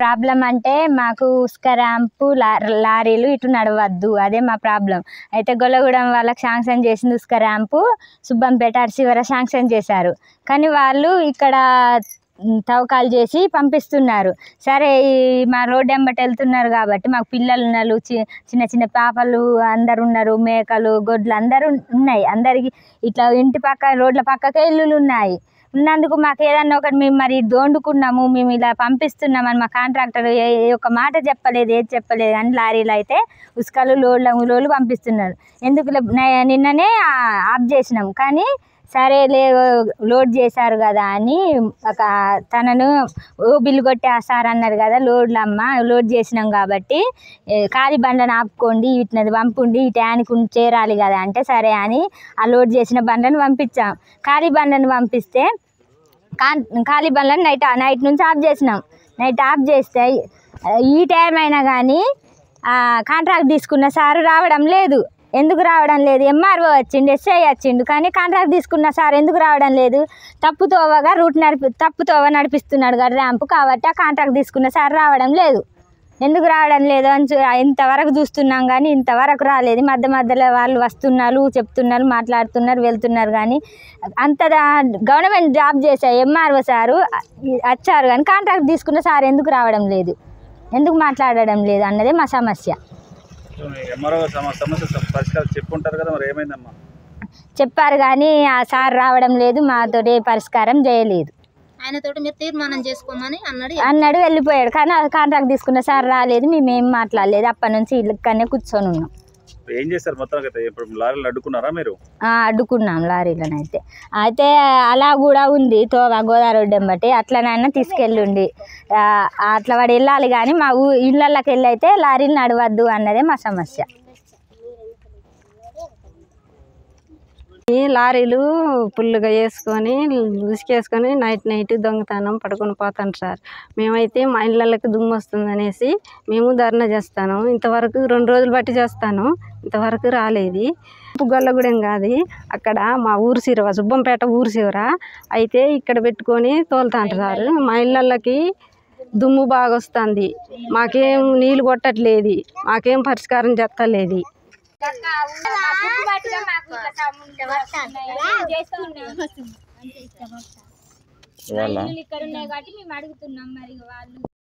problem అంటే మాకు ఉస్క ramp లారీలు ఇటు నడవద్దు అదే మా ప్రాబ్లం అయితే గొల్లగూడెం వాళ్ళకి శాంక్షన్ చేసింది ఉస్క ర్యాంపు సుబ్బంపేట అరసివర శాంక్షన్ చేశారు కానీ వాళ్ళు ఇక్కడ తవ్వకాలు చేసి పంపిస్తున్నారు సరే ఈ మా రోడ్డు వెంబట వెళ్తున్నారు కాబట్టి మాకు పిల్లలు ఉన్నారు చిన్న చిన్న పాపలు అందరు ఉన్నారు మేకలు గొడ్లు అందరూ ఉన్నాయి అందరికి ఇట్లా ఇంటి పక్క రోడ్ల పక్కకే ఇల్లులు ఉన్నాయి ఉన్నందుకు మాకు ఏదన్నా ఒకటి మేము మరి దోండుకున్నాము మేము ఇలా పంపిస్తున్నామని మా కాంట్రాక్టర్ ఏ ఒక మాట చెప్పలేదు ఏది చెప్పలేదు అని లారీలు అయితే ఉసుకలు లోడ్లు లోడ్లు పంపిస్తున్నారు ఎందుకు నిన్ననే ఆఫ్ చేసినాము కానీ సరే లేవు లోడ్ చేశారు కదా అని ఒక తనను ఓ బిల్లు కొట్టేస్తారు అన్నారు కదా లోడ్లమ్మ లోడ్ చేసినాం కాబట్టి ఖాళీ బండను ఆపుకోండి వీటిని పంపుండి ఈ ట్యాన్కు చేరాలి కదా అంటే సరే అని ఆ లోడ్ చేసిన బండను పంపించాం ఖాళీ బండను పంపిస్తే కా ఖాళీ బండ్లను నైట్ నైట్ నుంచి ఆఫ్ చేసినాం నైట్ ఆఫ్ చేస్తే ఈ టైం అయినా కానీ కాంట్రాక్ట్ తీసుకున్న సారు రావడం లేదు ఎందుకు రావడం లేదు ఎంఆర్ఓ వచ్చిండు ఎస్ఐ వచ్చిండు కానీ కాంట్రాక్ట్ తీసుకున్న సార్ ఎందుకు రావడం లేదు తప్పు తోవగా రూట్ నడిపి తప్పు తోవ నడిపిస్తున్నాడు కదా ర్యాంపు కాబట్టి ఆ కాంట్రాక్ట్ తీసుకున్న సార్ రావడం లేదు ఎందుకు రావడం లేదు అని ఇంతవరకు చూస్తున్నాం కానీ ఇంతవరకు రాలేదు మధ్య మధ్యలో వాళ్ళు వస్తున్నారు చెప్తున్నారు మాట్లాడుతున్నారు వెళ్తున్నారు కానీ అంత గవర్నమెంట్ జాబ్ చేసే ఎంఆర్ఓ సారు వచ్చారు కానీ కాంట్రాక్ట్ తీసుకున్న సార్ ఎందుకు రావడం లేదు ఎందుకు మాట్లాడడం లేదు అన్నదే మా సమస్య చెప్పారు కానీ ఆ సార్ రావడం లేదు మాతో పరిష్కారం చేయలేదు అన్నాడు వెళ్ళిపోయాడు కానీ కాంట్రాక్ట్ తీసుకున్న సార్ రాలేదు మేమేం మాట్లాడలేదు అప్పటి నుంచి ఇక్కడనే కూర్చొని ఉన్నాం ఏం చేశారు మొత్తం ఇప్పుడు లారీలు అడ్డుకున్నారా మీరు అడ్డుకున్నాం లారీలనైతే అయితే అయితే అలా కూడా ఉంది తోగా గోదావరి బట్టి అట్లనైనా తీసుకెళ్ళండి అట్లా వాడు వెళ్ళాలి కానీ మా ఊ ఇళ్ళకి వెళ్ళి అయితే లారీలు నడవద్దు అన్నదే మా సమస్య ఈ లారీలు ఫుల్గా వేసుకొని ఉసుకేసుకొని నైట్ నైట్ దొంగతనం పడుకొని పోతాను సార్ మేమైతే మా ఇళ్ళకి దుమ్ము వస్తుందనేసి మేము ధర్నా చేస్తాను ఇంతవరకు రెండు రోజులు బట్టి చేస్తాను ఇంతవరకు రాలేదు గొల్లగూడెం కాదు అక్కడ మా ఊరు శివర సుబ్బంపేట ఊరు శివర అయితే ఇక్కడ పెట్టుకొని తోలుతాను సార్ మా ఇళ్ళకి దుమ్ము బాగా వస్తుంది మాకేం నీళ్ళు కొట్టట్లేదు మాకేం పరిష్కారం చెప్తలేదు వాళ్ళు ఇక్కడ ఉన్నాయి కాబట్టి మేము అడుగుతున్నాం మరి వాళ్ళు